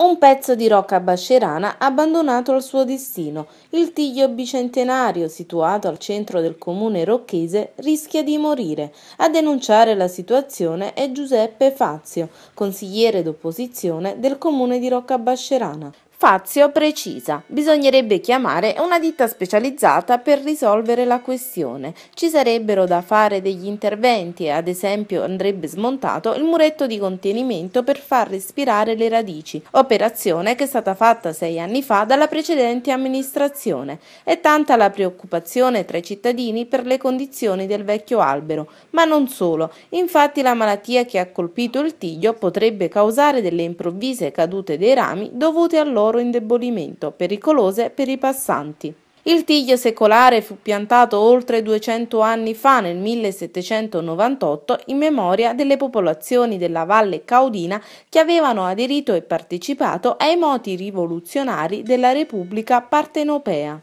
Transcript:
Un pezzo di rocca bascerana ha abbandonato al suo destino, il Tiglio bicentenario situato al centro del comune rocchese rischia di morire. A denunciare la situazione è Giuseppe Fazio, consigliere d'opposizione del comune di Rocca Bascerana. Fazio precisa, bisognerebbe chiamare una ditta specializzata per risolvere la questione. Ci sarebbero da fare degli interventi, ad esempio andrebbe smontato il muretto di contenimento per far respirare le radici, operazione che è stata fatta sei anni fa dalla precedente amministrazione. È tanta la preoccupazione tra i cittadini per le condizioni del vecchio albero, ma non solo. Infatti la malattia che ha colpito il tiglio potrebbe causare delle improvvise cadute dei rami dovute all'oro loro indebolimento, pericolose per i passanti. Il tiglio secolare fu piantato oltre 200 anni fa, nel 1798, in memoria delle popolazioni della Valle Caudina che avevano aderito e partecipato ai moti rivoluzionari della Repubblica Partenopea.